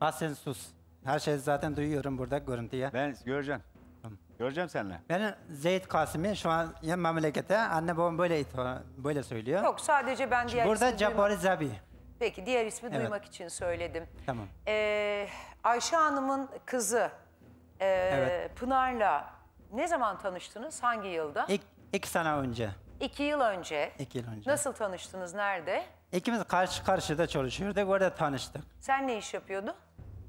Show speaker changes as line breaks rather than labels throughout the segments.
Ha sen sus. Her şeyi zaten duyuyorum burada görüntüye. Ben göreceğim. Göreceğim seninle. Ben Zeyd Kasım'ı şu an ya memlekete anne babam böyle böyle söylüyor. Yok sadece ben diğer Burada Cabari Zabi.
Peki diğer ismi evet. duymak için söyledim. Tamam. Ee, Ayşe Hanım'ın kızı e, evet. Pınar'la ne zaman tanıştınız? Hangi yılda? İk,
iki sene önce.
İki yıl önce. İki yıl önce. Nasıl tanıştınız? Nerede?
İkimiz karşı karşıda çalışıyorduk. Orada tanıştık.
Sen ne iş yapıyordun?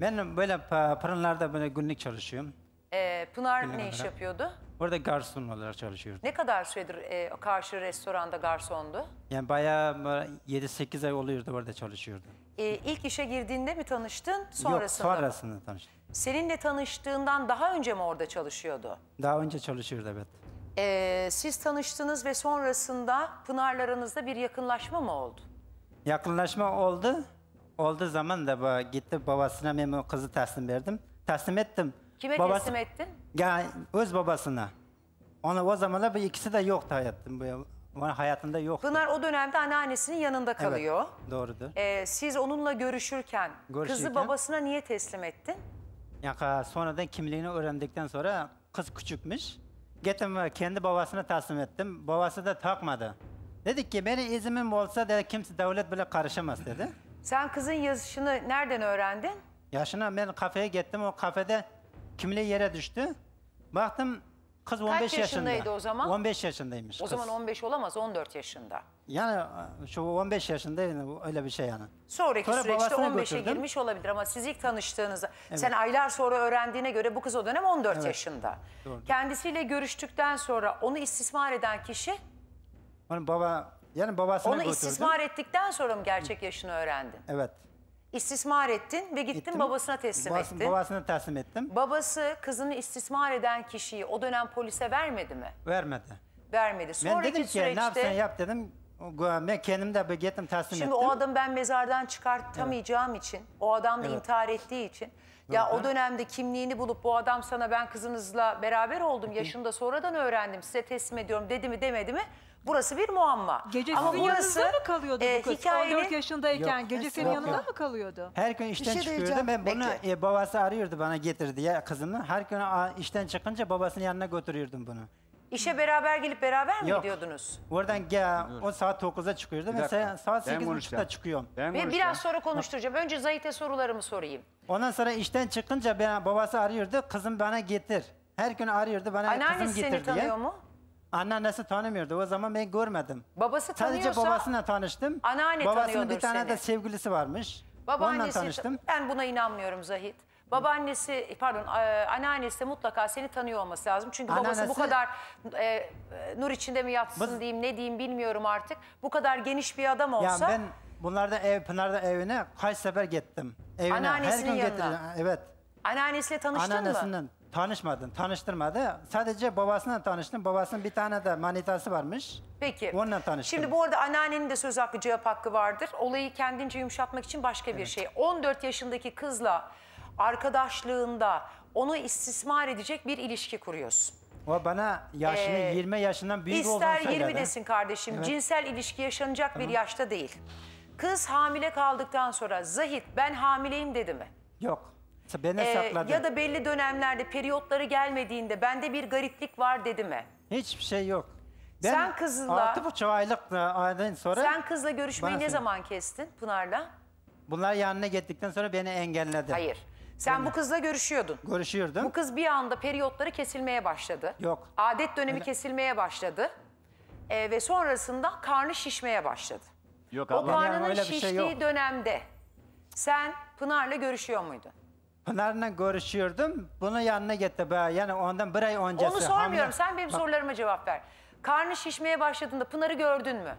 Ben böyle pa- fırınlarda böyle günlük çalışıyorum.
Ee, Pınar ne iş yapıyordu?
Orada garson olarak çalışıyorum.
Ne kadar süredir e, karşı restoranda garsondu?
Yani bayağı 7-8 ay oluyordu orada çalışıyordum.
Ee, ilk işe girdiğinde mi tanıştın, sonrasında Yok, mı?
sonrasında tanıştım.
Seninle tanıştığından daha önce mi orada çalışıyordu?
Daha önce çalışıyordu evet.
Ee, siz tanıştınız ve sonrasında Pınar'larınızda bir yakınlaşma mı oldu?
Yakınlaşma oldu olduğu zaman da ba, gitti babasına ben o kızı teslim verdim. Teslim ettim. Kime Babası, teslim ettin? Yani öz babasına. Ona o zamanlar bu ikisi de yoktu hayatım. Onun hayatında yoktu. Pınar
o dönemde anneannesinin
yanında kalıyor. Evet, doğrudur. Ee, siz onunla görüşürken,
görüşürken kızı babasına niye teslim ettin?
Yani sonradan kimliğini öğrendikten sonra kız küçükmüş. Getim e, kendi babasına teslim ettim. Babası da takmadı. Dedik ki beni izimim olsa dedi kimse devlet bile karışamaz dedi.
Sen kızın yazışını nereden öğrendin?
Yaşına ben kafeye gittim. O kafede kimle yere düştü. Baktım kız Kaç 15 yaşındaydı yaşında. o zaman? 15 yaşındaymış O kız. zaman
15 olamaz 14 yaşında.
Yani şu 15 yaşındaydı öyle bir şey yani.
Sonraki Sonra süreçte 15'e girmiş olabilir ama siz ilk tanıştığınızda evet. sen aylar sonra öğrendiğine göre bu kız o dönem 14 evet. yaşında. Doğru. Kendisiyle görüştükten sonra onu istismar eden kişi?
Onun baba yani babasına Onu götürdüm. istismar
ettikten sonra mı gerçek yaşını öğrendin? Evet. İstismar ettin ve gittin Gittim, babasına teslim babasını, ettin.
Babasına teslim ettim.
Babası kızını istismar eden kişiyi o dönem polise vermedi mi? Vermedi. Vermedi. Sonraki ben dedim ki süreçte... ne yapsan yap
dedim. Ben kendim de gittim teslim Şimdi ettim. Şimdi o
adamı ben mezardan çıkartamayacağım evet. için, o adam da evet. intihar ettiği için. Doğru. Ya o dönemde kimliğini bulup bu adam sana ben kızınızla beraber oldum, yaşını da sonradan öğrendim, size teslim ediyorum dedi mi demedi mi? Burası bir muamma. Gece Ama burası, yanında mı kalıyordu e, bu kız? Hikayenin... 14
yaşındayken yok, gece senin yok, yanında yok. mı
kalıyordu? Her gün işten şey çıkıyordu. Ben
bunu e, babası arıyordu bana getirdi ya kızını. Her gün a, işten çıkınca babasının yanına götürüyordum bunu.
İşe beraber gelip beraber mi Yok.
gidiyordunuz? Oradan gel, o saat 9'a çıkıyordu ve saat 8.30'da çıkıyorum. Ben ve biraz
sonra konuşturacağım. Önce Zahit'e sorularımı
sorayım. Ondan sonra işten çıkınca ben, babası arıyordu, kızım bana getir. Her gün arıyordu bana Anneannesi kızım getir diye. Anneannesi seni tanıyor mu? Anne Anneannesi tanımıyordu. O zaman ben görmedim. Babası tanıyorsa... Sadece babasıyla tanıştım. Anneanne Babasının bir tane seni. de sevgilisi varmış. Babaannesi, Onunla tanıştım.
Ben buna inanmıyorum Zahit. Babaannesi, pardon e, anneannesi de mutlaka seni tanıyor olması lazım. Çünkü babası Anneannesi, bu kadar e, nur içinde mi yatsın diyeyim ne diyeyim bilmiyorum artık. Bu kadar geniş bir adam olsa... Yani ben
bunlarda ev, Pınar'da evine kaç sefer gittim. Evine, her gün yanına. getirdim. Evet.
Anneannesiyle tanıştın mı?
Tanışmadın, tanıştırmadı. Sadece babasından tanıştım. Babasının bir tane de manitası varmış. Peki. Onunla tanıştım. Şimdi bu
arada anneannenin de söz hakkı, cevap hakkı vardır. Olayı kendince yumuşatmak için başka evet. bir şey. 14 yaşındaki kızla arkadaşlığında onu istismar edecek bir ilişki kuruyorsun.
O bana yaşını ee, 20 yaşından büyük olduğunu söyledi. İster 20 desin
kardeşim. Evet. Cinsel ilişki yaşanacak tamam. bir yaşta değil. Kız hamile kaldıktan sonra Zahit ben hamileyim dedi mi?
Yok beni ee, sakladı. ya da
belli dönemlerde periyotları gelmediğinde bende bir gariplik var dedi mi?
Hiçbir şey yok.
Ben Sen kızla Altı
buçuk aylık e, aydan sonra Sen kızla görüşmeyi ne zaman
kestin Pınar'la?
bunlar yanına gittikten sonra beni engelledi. Hayır. Sen bu kızla görüşüyordun. Görüşüyordum. Bu kız bir anda periyotları kesilmeye başladı. Yok.
Adet dönemi Öyle- kesilmeye başladı. Ee, ve sonrasında karnı şişmeye başladı.
Yok O abla. karnının öyle bir şey şiştiği
dönemde sen Pınar'la görüşüyor muydun?
Pınar'la görüşüyordum. Bunu yanına getti. be. Yani ondan bir ay öncesi. Onu sormuyorum. Hamle... Sen benim
sorularıma cevap ver. Karnı şişmeye başladığında Pınar'ı gördün mü?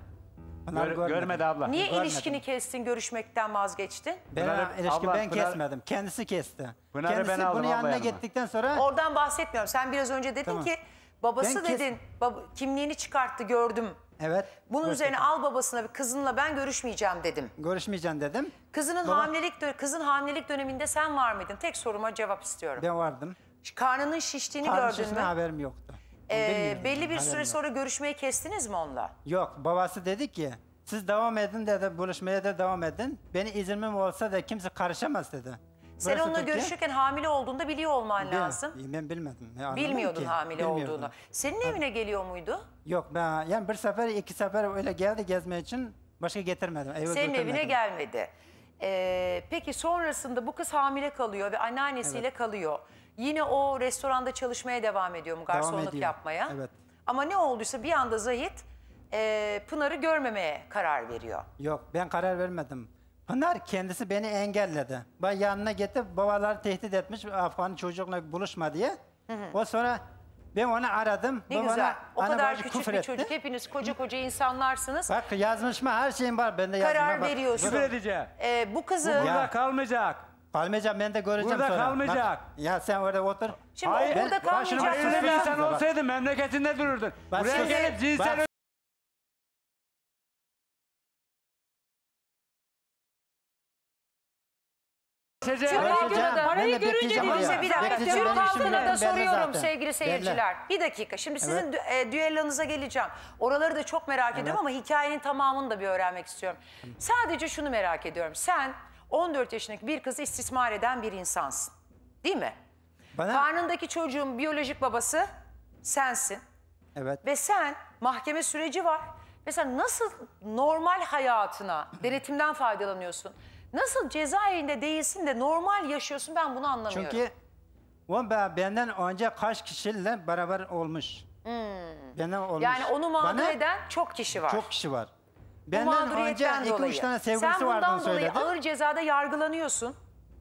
Pınar Gör, görmedi. abla. Niye görmedi. ilişkini
kestin, görüşmekten vazgeçtin? Ben Pınar'ı,
abla, ben Pınar, kesmedim. Kendisi kesti. Pınar'ı Kendisi ben aldım bunu yanına gittikten
sonra... Oradan bahsetmiyorum. Sen biraz önce dedin tamam. ki babası ben dedin, kes... bab kimliğini çıkarttı gördüm Evet. Bunun görüşmedim. üzerine al babasına kızınla ben görüşmeyeceğim dedim. Görüşmeyeceğim dedim. Kızının Baba... hamilelik kızın hamilelik döneminde sen var mıydın? Tek soruma cevap istiyorum.
Ben vardım. Karnının şiştiğini Karnı gördün mü? haberim yoktu. Ee, belli bir süre yok. sonra
görüşmeyi kestiniz mi onunla?
Yok. Babası dedi ki siz devam edin dedi buluşmaya da devam edin. Beni iznim olsa da kimse karışamaz dedi. Sen onunla görüşürken
hamile olduğunda biliyor olman Bil, lazım.
Ben bilmedim. Ben Bilmiyordun ki. hamile Bilmiyordum. olduğunu.
Senin Abi. evine geliyor muydu?
Yok ben yani bir sefer iki sefer öyle geldi gezme için başka getirmedim. Eve Senin evine gelmedi.
Ee, peki sonrasında bu kız hamile kalıyor ve anneannesiyle evet. kalıyor. Yine o restoranda çalışmaya devam ediyor mu garsonluk devam ediyor. yapmaya? Evet. Ama ne olduysa bir anda Zahit e, Pınar'ı görmemeye
karar veriyor. Yok ben karar vermedim. Pınar kendisi beni engelledi. Ben yanına gidip babaları tehdit etmiş Afgan çocukla buluşma diye. Hı hı. O sonra ben onu aradım. Ne ben güzel. O kadar küçük bir etti. çocuk.
Hepiniz koca koca insanlarsınız. Bak
yazmış mı her şeyim var. Ben de Karar bak. veriyorsun. Küfür edeceğim. Ee, bu kızı... Burada ya. kalmayacak. Kalmayacağım ben de göreceğim burada sonra. Burada kalmayacak. Bak, ya sen orada otur. Şimdi Hayır, burada ben, kalmayacak. Başına bir insan şey olsaydın memleketinde dururdun. Bak, Buraya gelip cinsel...
Size Parayı Parayı görünce göreceğim bize bir dakika. Bekleyeceğim, Türk halkına da soruyorum zaten. sevgili seyirciler.
Bir dakika. Şimdi sizin dü- e, düellonuza geleceğim. Oraları da çok merak ediyorum ama hikayenin tamamını da bir öğrenmek istiyorum. Sadece şunu merak ediyorum. Sen 14 yaşındaki bir kızı istismar eden bir insansın. Değil mi? Bana- Karnındaki çocuğun biyolojik babası sensin. Evet. Ve sen mahkeme süreci var. Mesela nasıl normal hayatına denetimden faydalanıyorsun? Nasıl cezaevinde değilsin de normal yaşıyorsun ben bunu anlamıyorum. Çünkü
o benden önce kaç kişiyle beraber olmuş.
Hmm. Benden olmuş. Yani onu mağdur Bana, eden
çok kişi var. Çok kişi var. Benden önce iki dolayı. tane sevgilisi vardığını söyledi. Sen bundan dolayı
ağır cezada yargılanıyorsun.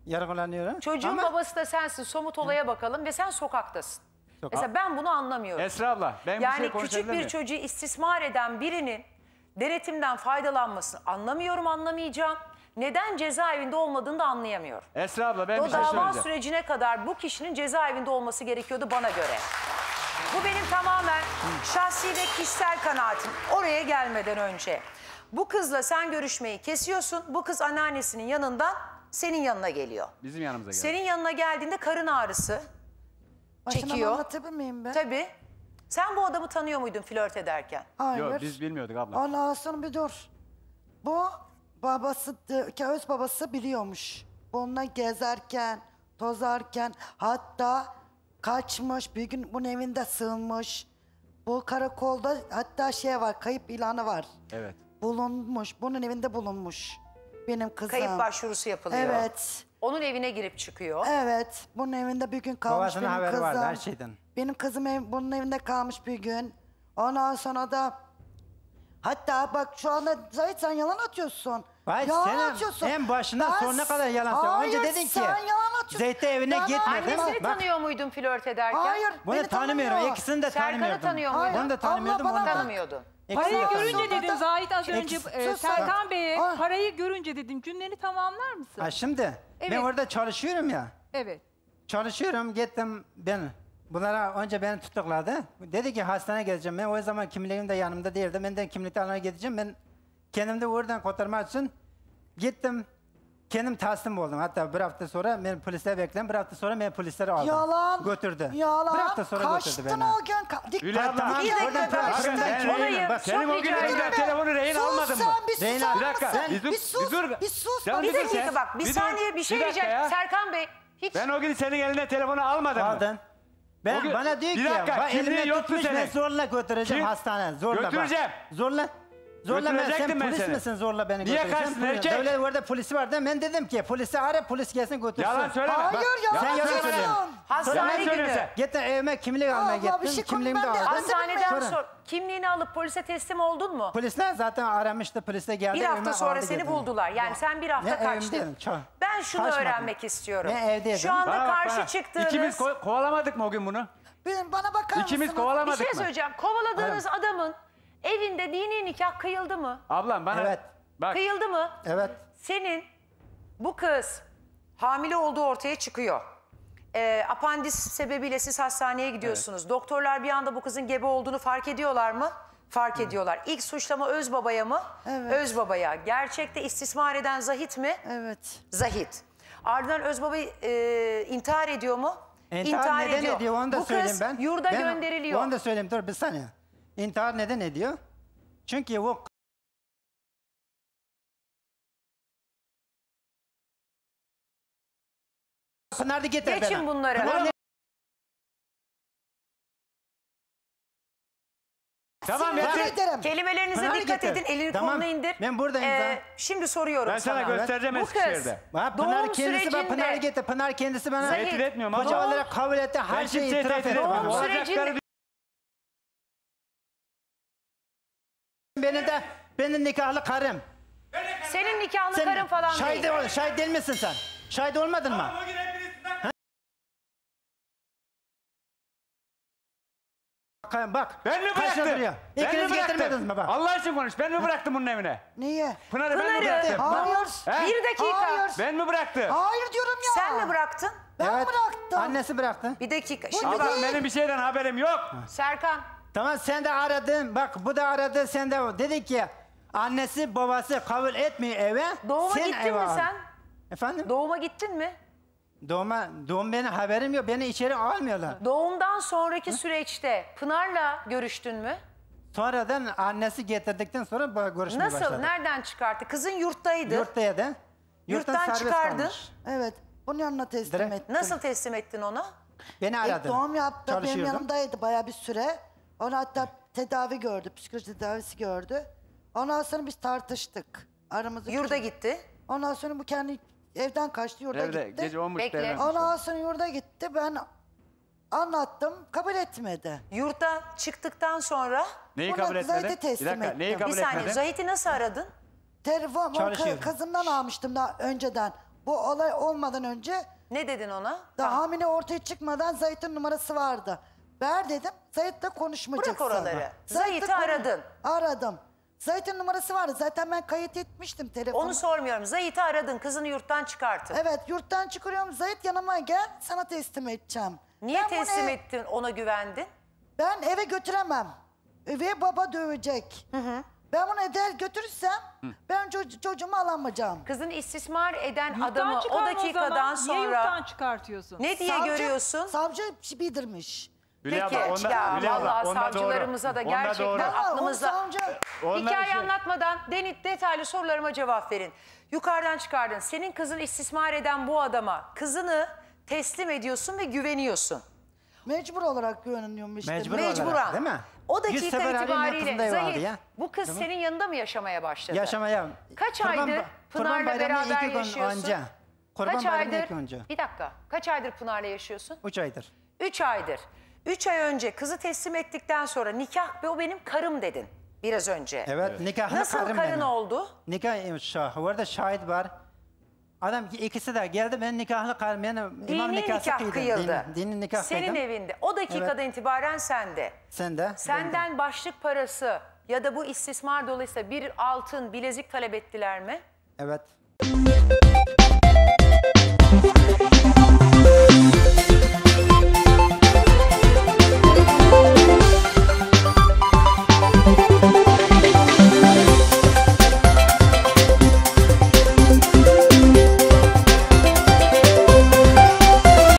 Yargılanıyorum. Çocuğun Ama...
babası da sensin. Somut olaya bakalım ve sen sokaktasın. Sokak. Mesela ben bunu anlamıyorum. Esra abla ben yani bir şey Yani küçük bir çocuğu istismar eden birinin denetimden faydalanmasını anlamıyorum anlamayacağım neden cezaevinde olmadığını da anlayamıyorum.
Esra abla ben o bir şey söyleyeceğim. dava
sürecine kadar bu kişinin cezaevinde olması gerekiyordu bana göre. Bu benim tamamen şahsi ve kişisel kanaatim. Oraya gelmeden önce. Bu kızla sen görüşmeyi kesiyorsun. Bu kız anneannesinin yanından senin yanına geliyor.
Bizim yanımıza geliyor. Senin
yanına geldiğinde karın ağrısı Başlamam çekiyor. anlatabilir miyim ben? Tabii. Sen bu adamı tanıyor muydun flört ederken? Hayır.
Yok biz bilmiyorduk abla.
Allah aslanım bir
dur. Bu babası, e, öz babası biliyormuş. Bununla gezerken, tozarken hatta kaçmış, bir gün bunun evinde sığınmış. Bu karakolda hatta şey var, kayıp ilanı var. Evet. Bulunmuş, bunun evinde bulunmuş. Benim kızım. Kayıp başvurusu
yapılıyor. Evet. Onun evine girip çıkıyor.
Evet, bunun evinde bir gün kalmış Babasının benim haberi vardı her şeyden. Benim kızım ev, bunun evinde kalmış bir gün. Ondan sonra da hatta bak şu anda zaten yalan atıyorsun. Hayır Yalan sen hem- atıyorsun. hem başından Ben- sonuna kadar yalan söyledin. Önce dedin ki, sen yalan atıyorsun. Zeytin evine Ben- gitme. Hayır, Annesini bak- tanıyor
muydun flört ederken?
Hayır.
Bunu beni tanımıyorum. tanımıyor. İkisini de Serkan'ı tanımıyordum. tanıyor muydun? Bunu da tanımıyordum. Abla bana- Tanımıyordun. Parayı tanımıyordum. görünce dedim da- Zahit az önce e, Serkan Bey'e
parayı görünce dedim cümleni tamamlar mısın? Ha şimdi
Evet. ben orada çalışıyorum ya. Evet. Çalışıyorum gittim ben. Bunlara önce beni tutukladı. Dedi ki hastaneye geleceğim. Ben o zaman kimliğim de yanımda değildi. Benden kimlikte alana gideceğim. Ben kendimni oradan kurtarmak için gittim, kendim taslim oldum. Hatta bir hafta sonra ben polisler bekledim bir hafta sonra ben polisleri aldım yalan götürdü yalan bir hafta sonra kaçtın götürdü beni o gün Hülya tamam oradan tartıştın senin o gün elinden telefonu rehin almadın mı bir sus bir dakika bir sus bir sus bir, bir, sus. bir dakika bak bir, saniye bir şey diyeceğim
Serkan Bey hiç ben o
gün senin eline telefonu almadım aldın ben bana diyor ki ben elimde tutmuş ben zorla götüreceğim hastaneye zorla götüreceğim zorla Zorla ben, sen polis seni. misin zorla beni Niye kaçtın erkek? Devlet orada polisi var değil mi? Ben dedim ki polisi ara polis gelsin götürsün. Yalan söyleme. Hayır yalan, Sen yalan söylüyorsun. Hastane günü. Gittin evime kimlik almaya gittin. Şey Kimliğimi de Hastaneden sor.
Kimliğini alıp polise teslim oldun mu?
Polisler zaten aramıştı polise geldi. Bir hafta sonra seni buldular.
Yani sen bir hafta kaçtın. Ben şunu öğrenmek istiyorum. Ne evdeydim? Şu anda karşı çıktığınız... İkimiz
kovalamadık mı o gün bunu?
bana bakar İkimiz mısınız? kovalamadık şey mı? Bir şey söyleyeceğim. Kovaladığınız adamın Evinde dini nikah kıyıldı mı?
Ablam bana... Evet. Bak. Kıyıldı mı? Evet.
Senin bu kız hamile olduğu ortaya çıkıyor. E, apandis sebebiyle siz hastaneye gidiyorsunuz. Evet. Doktorlar bir anda bu kızın gebe olduğunu fark ediyorlar mı? Fark Hı. ediyorlar. İlk suçlama öz babaya mı? Evet. Öz babaya. Gerçekte istismar eden Zahit mi? Evet. Zahit. Ardından öz baba e, intihar ediyor mu? İntihar, intihar neden ediyor. ediyor onu da bu söyleyeyim ben. Bu kız yurda ben,
gönderiliyor. Onu da söyleyeyim dur bir saniye. İntihar neden ediyor? Çünkü bu
Nerede getir Geçin bana. bunları. Tamam, Tamam ya. Yemin Kelimelerinize Pınar dikkat getir. edin. Elini tamam.
kolunu indir. Ben buradayım ee, da. Şimdi soruyorum ben sana. Ben sana göstereceğim evet. Eskişehir'de. Ha, Pınar doğum kendisi sürecinde... bana Pınar getir. Pınar kendisi bana. Zahir. Tehdit etmiyorum. Koca kabul etti. Her şeyi itiraf ediyor. Doğum sürecinde.
Benim de benim nikahlı karım. Senin nikahlı Sen karın falan şahit, değil. Şahit değil misin sen? Şahit olmadın mı?
bak. Ben mi bıraktım? Duruyor. Ben mi bıraktım? Mi bak? Allah için konuş. Ben mi bıraktım bunun evine? Niye? Pınar'ı, Pınarı ben mi bıraktım? Hayır. Bir dakika. Hayır. Ben mi bıraktım? Hayır diyorum ya. Sen mi bıraktın? Ben evet. bıraktım. Annesi bıraktı. Bir dakika. Şimdi Ablam benim bir şeyden haberim yok. Serkan. Tamam sen de aradın. Bak bu da aradı sen de. Dedi ki annesi babası kabul etmiyor eve. Doğuma sen gittin eve mi sen? Efendim? Doğuma gittin mi? Doğuma, doğum benim haberim yok. Beni içeri almıyorlar. Doğumdan sonraki Hı? süreçte Pınar'la görüştün mü? Sonradan annesi getirdikten sonra görüşmeye Nasıl? başladık. Nereden çıkarttı? Kızın yurttaydı. Yurttaydı. Yurttan, Yurttan çıkardın. Kalmış. Evet.
bunu yanına teslim Direkt. ettim. Nasıl teslim ettin onu?
Beni aradı İlk doğum yaptı. Benim
yanımdaydı baya
bir süre. Ona hatta tedavi gördü, psikoloji tedavisi gördü. Ondan sonra biz tartıştık. Aramızda Yurda küçük. gitti. Ondan sonra bu kendi evden kaçtı, yurda Evde, gitti. Gece olmuş Bekle. Ondan sonra yurda gitti. Ben anlattım, kabul etmedi. Yurda çıktıktan sonra Neyi Bunu kabul Zahit'e etmedin? teslim Bir dakika, neyi kabul bir saniye etmedin? Zahit'i nasıl aradın? Telefon Çalışıyorum. kızımdan almıştım daha önceden. Bu olay olmadan önce
Ne dedin ona?
daha hamile ortaya çıkmadan Zahit'in numarası vardı. Ver dedim. Zahit'le konuşmayacaksın. Bırak oraları. Zahit'i konu- aradın. Aradım. Zahit'in numarası vardı. Zaten ben kayıt etmiştim telefonu. Onu sormuyorum. Zahit'i aradın. Kızını yurttan çıkartın. Evet yurttan çıkıyorum. Zahit yanıma gel sana teslim edeceğim. Niye Ben teslim ev-
ettin ona güvendin?
Ben eve götüremem. Ve baba dövecek. Ben bunu eder götürürsem ben ço- çocuğumu alamayacağım. Kızın istismar eden Yurttan adamı o çıkarma dakikadan zaman. Niye sonra yurttan
çıkartıyorsun? ne diye Savcı- görüyorsun?
Savcı şey bildirmiş. Peki, abla, onda, ya, Hülya abla, onda savcılarımıza doğru. da gerçekten aklımızda.
Hikaye şey... anlatmadan denit detaylı sorularıma cevap verin. Yukarıdan çıkardın. Senin kızını istismar eden bu adama kızını teslim ediyorsun ve güveniyorsun.
Mecbur olarak güveniyorum işte. Mecbur Mecburen. Olarak, değil mi?
O dakika itibariyle Zahit bu kız değil senin yanında mı yaşamaya başladı? Yaşamaya.
Kaç kurban, aydır Pınar'la beraber yaşıyorsun? Önce.
Kurban kaç aydır? Önce. Bir dakika. Kaç aydır Pınar'la yaşıyorsun? Üç aydır. Üç aydır. 3 ay önce kızı teslim ettikten sonra nikah o benim karım dedin biraz önce. Evet, nikah Nasıl karım karın benim. oldu?
Nikah e, şah, orada şahit var. Adam ikisi de geldi ben nikahlı karım yani dini nikahı nikah kıyıldı. Dini, dini nikah Senin kıydım. evinde
o dakikadan evet. itibaren sende.
Sende. Senden
bende. başlık parası ya da bu istismar dolayısıyla bir altın bilezik talep ettiler mi? Evet.